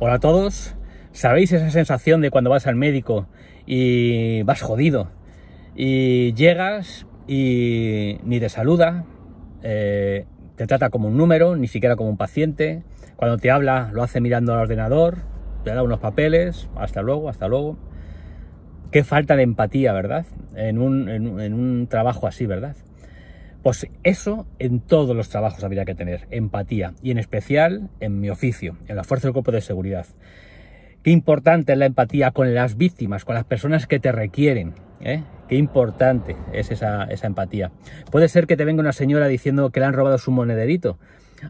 Hola a todos. ¿Sabéis esa sensación de cuando vas al médico y vas jodido? Y llegas y ni te saluda, eh, te trata como un número, ni siquiera como un paciente. Cuando te habla lo hace mirando al ordenador, te da unos papeles, hasta luego, hasta luego. Qué falta de empatía, ¿verdad? en un trabajo así, ¿verdad? Pues eso en todos los trabajos habría que tener, empatía, y en especial en mi oficio, en la Fuerza del Cuerpo de Seguridad. Qué importante es la empatía con las víctimas, con las personas que te requieren. ¿eh? Qué importante es esa, esa empatía. Puede ser que te venga una señora diciendo que le han robado su monederito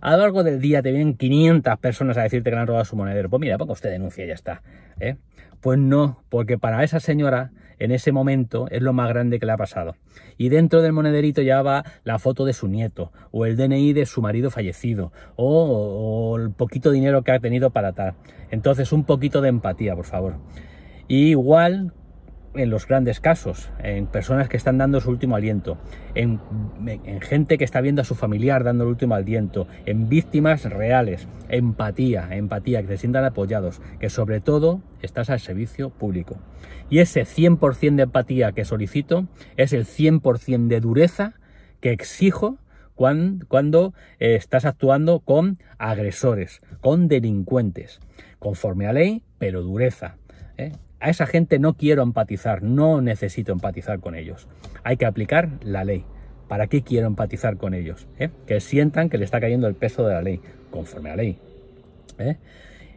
a lo largo del día te vienen 500 personas a decirte que le han robado su monedero. Pues mira, ponga usted denuncia y ya está. ¿eh? Pues no, porque para esa señora en ese momento es lo más grande que le ha pasado. Y dentro del monederito llevaba la foto de su nieto, o el DNI de su marido fallecido, o, el poquito dinero que ha tenido para tal. Entonces, un poquito de empatía, por favor. igual en los grandes casos, en personas que están dando su último aliento, en, gente que está viendo a su familiar dando el último aliento, en víctimas reales, empatía, empatía, que se sientan apoyados, que sobre todo estás al servicio público. Y ese 100% de empatía que solicito es el 100% de dureza que exijo cuando, eh, estás actuando con agresores, con delincuentes, conforme a ley, pero dureza. ¿eh? A esa gente no quiero empatizar, no necesito empatizar con ellos. Hay que aplicar la ley. ¿Para qué quiero empatizar con ellos? ¿Eh? Que sientan que le está cayendo el peso de la ley, conforme a la ley. ¿Eh?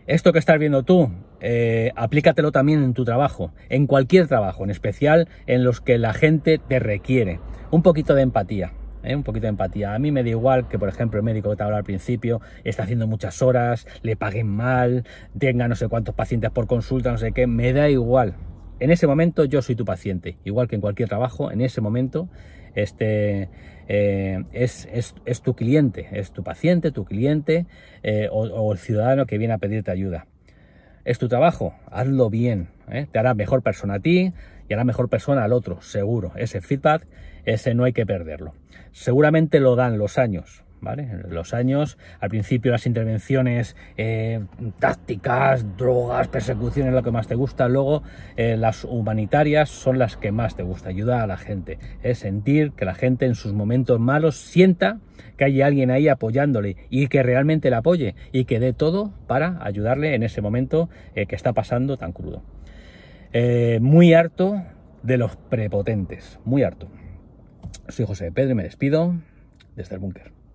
Esto que estás viendo tú, aplícatelo también en tu trabajo, en cualquier trabajo, en especial en los que la gente te requiere. Un poquito de empatía. ¿eh? un poquito de empatía. A mí me da igual que, por ejemplo, el médico que te hablaba al principio está haciendo muchas horas, le paguen mal, tenga no sé cuántos pacientes por consulta, no sé qué, me da igual. En ese momento yo soy tu paciente, igual que en cualquier trabajo, en ese momento este, eh, es, tu cliente, es tu paciente, tu cliente eh, o, o, el ciudadano que viene a pedirte ayuda. Es tu trabajo, hazlo bien, te hará mejor persona a ti y hará mejor persona al otro, seguro. Ese feedback ese no hay que perderlo. Seguramente lo dan los años, ¿Vale? Los años, al principio las intervenciones eh, tácticas, drogas, persecuciones, lo que más te gusta, luego eh, las humanitarias son las que más te gusta, ayudar a la gente, es sentir que la gente en sus momentos malos sienta que hay alguien ahí apoyándole y que realmente le apoye y que dé todo para ayudarle en ese momento eh, que está pasando tan crudo. muy harto de los prepotentes, muy harto. Soy José Pedro y me despido desde el este búnker.